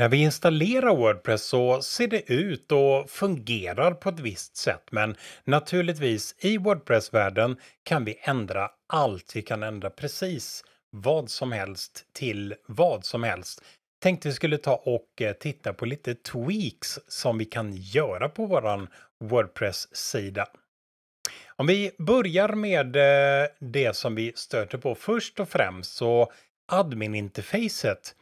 När vi installerar Wordpress så ser det ut och fungerar på ett visst sätt men naturligtvis i Wordpress-världen kan vi ändra allt. Vi kan ändra precis vad som helst till vad som helst. Tänkte vi skulle ta och eh, titta på lite tweaks som vi kan göra på våran Wordpress-sida. Om vi börjar med eh, det som vi stöter på först och främst så admin-interfacet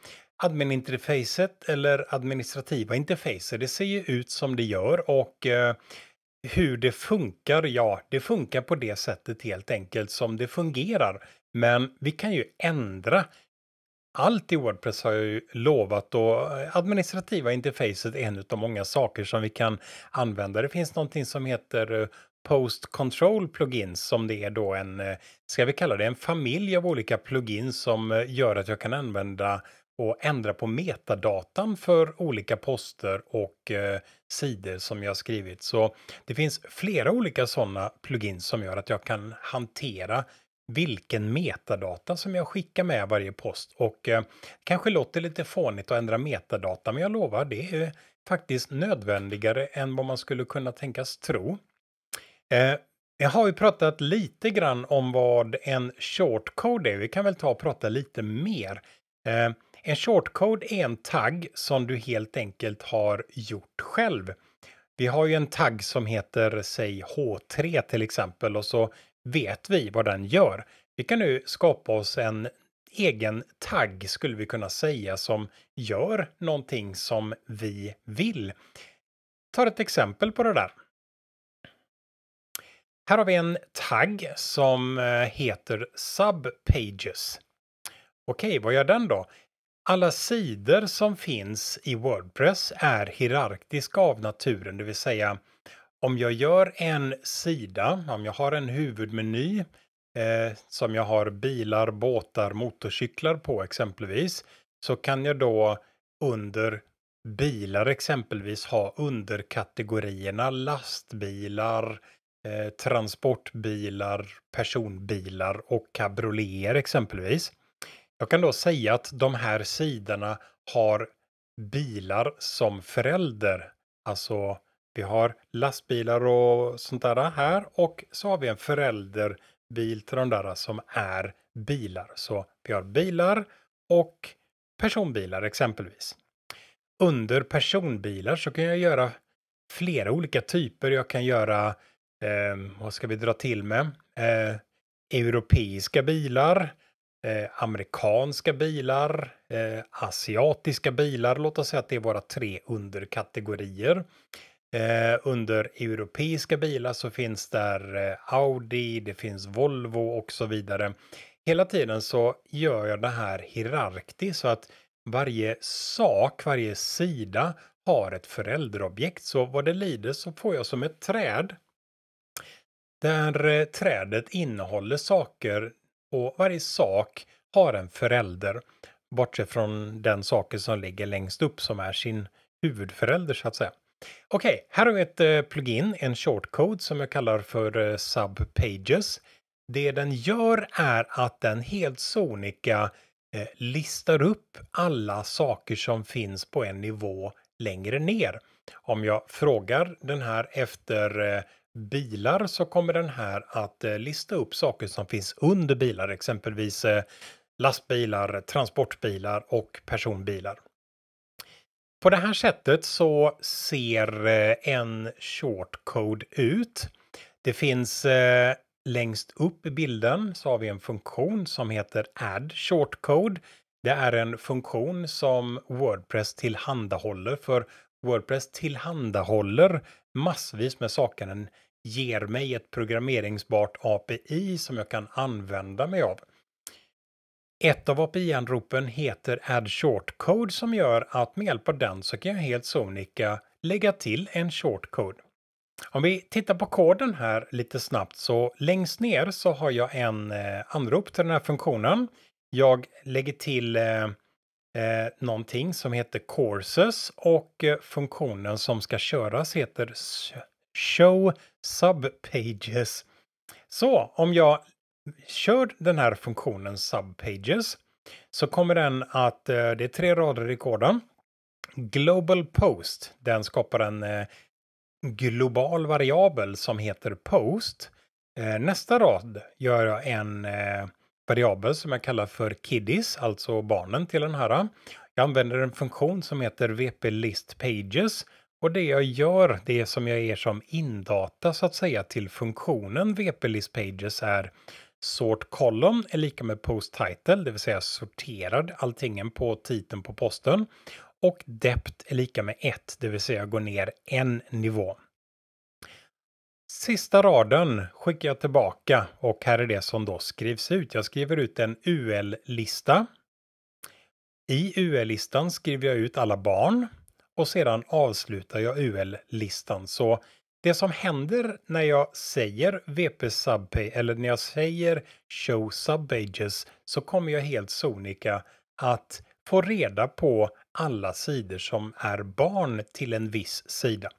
admin-interfacet eller administrativa interfacet, det ser ju ut som det gör och eh, hur det funkar, ja, det funkar på det sättet helt enkelt som det fungerar. Men vi kan ju ändra allt i Wordpress har jag ju lovat och eh, administrativa interfacet är en av många saker som vi kan använda. Det finns någonting som heter eh, Post Control plugins som det är då en, eh, ska vi kalla det en familj av olika plugins som eh, gör att jag kan använda och ändra på metadatan för olika poster och eh, sidor som jag skrivit. Så det finns flera olika sådana plugins som gör att jag kan hantera vilken metadata som jag skickar med varje post. Och eh, kanske låter lite fånigt att ändra metadata, men jag lovar, det är faktiskt nödvändigare än vad man skulle kunna tänkas tro. Eh, jag har ju pratat lite grann om vad en shortcode är. Vi kan väl ta och prata lite mer. Eh, en shortcode är en tagg som du helt enkelt har gjort själv. Vi har ju en tagg som heter, säg H3 till exempel, och så vet vi vad den gör. Vi kan nu skapa oss en egen tagg, skulle vi kunna säga, som gör någonting som vi vill. Ta ett exempel på det där. Här har vi en tagg som eh, heter Subpages. Okej, okay, vad gör den då? Alla sidor som finns i Wordpress är hierarkiska av naturen, det vill säga om jag gör en sida, om jag har en huvudmeny eh, som jag har bilar, båtar, motorcyklar på exempelvis, så kan jag då under bilar exempelvis ha underkategorierna lastbilar, Eh, transportbilar, personbilar och cabrioleter exempelvis. Jag kan då säga att de här sidorna har bilar som förälder. Alltså, vi har lastbilar och sånt där här och så har vi en förälderbil till de där som är bilar. Så vi har bilar och personbilar exempelvis. Under personbilar så kan jag göra flera olika typer. Jag kan göra Eh, vad ska vi dra till med? Eh, europeiska bilar, eh, amerikanska bilar, eh, asiatiska bilar. Låt oss säga att det är våra tre underkategorier. Eh, under europeiska bilar så finns där eh, Audi, det finns Volvo och så vidare. Hela tiden så gör jag det här hierarkiskt så att varje sak, varje sida har ett föräldraobjekt. Så vad det lider så får jag som ett träd där eh, trädet innehåller saker och varje sak har en förälder. Bortsett från den saken som ligger längst upp som är sin huvudförälder så att säga. Okej, okay, här har vi ett eh, plugin, en shortcode som jag kallar för eh, subpages. Det den gör är att den helt sonika listar upp alla saker som finns på en nivå längre ner. Om jag frågar den här efter bilar så kommer den här att eh, lista upp saker som finns under bilar, exempelvis eh, lastbilar, transportbilar och personbilar. På det här sättet så ser eh, en shortcode ut. Det finns längst upp i bilden så har vi en funktion som heter add shortcode. Det är en funktion som Wordpress tillhandahåller för Wordpress tillhandahåller massvis med saker ger mig ett programmeringsbart API som jag kan använda mig av. Ett av API-anropen heter Add Shortcode som gör att med hjälp av den så kan jag helt sonika lägga till en shortcode. Om vi tittar på koden här lite snabbt så längst ner så har jag en eh, anrop till den här funktionen. Jag lägger till eh, eh någonting som heter courses och eh, funktionen som ska köras heter Show Subpages. Så om jag kör den här funktionen Subpages så kommer den att, eh, det är tre rader i koden, Global Post, den skapar en eh, global variabel som heter Post. Eh, nästa rad gör jag en variabel som jag kallar för kiddies, alltså barnen till den här. Jag använder en funktion som heter vplistpages och det jag gör, det som jag ger som indata så att säga till funktionen VP-list pages är sort column är lika med post title, det vill säga sorterad alltingen på titeln på posten. Och dept är lika med 1, det vill säga går ner en nivå. Sista raden skickar jag tillbaka och här är det som då skrivs ut. Jag skriver ut en UL-lista. I UL-listan skriver jag ut alla barn och sedan avslutar jag UL-listan. Så det som händer när jag säger VP Subpay eller när jag säger Show Subpages så kommer jag helt sonika att få reda på alla sidor som är barn till en viss sida.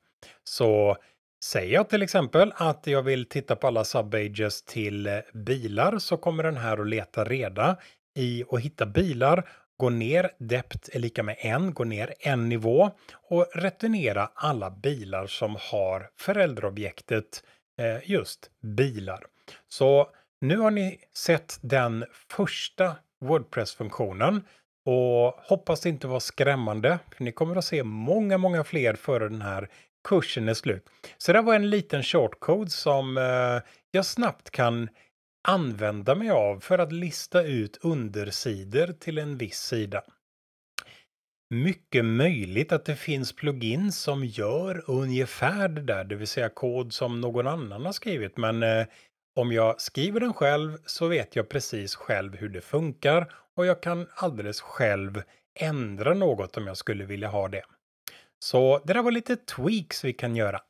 Så säger jag till exempel att jag vill titta på alla subpages till bilar så kommer den här att leta reda i och hitta bilar Gå ner dept är lika med en, gå ner en nivå och returnera alla bilar som har föräldraobjektet eh, just bilar. Så nu har ni sett den första Wordpress-funktionen och hoppas det inte var skrämmande. För ni kommer att se många, många fler före den här kursen är slut. Så det var en liten shortcode som eh, jag snabbt kan använda mig av för att lista ut undersidor till en viss sida. Mycket möjligt att det finns plugins som gör ungefär det där, det vill säga kod som någon annan har skrivit. Men eh, om jag skriver den själv så vet jag precis själv hur det funkar och jag kan alldeles själv ändra något om jag skulle vilja ha det. Så det där var lite tweaks vi kan göra.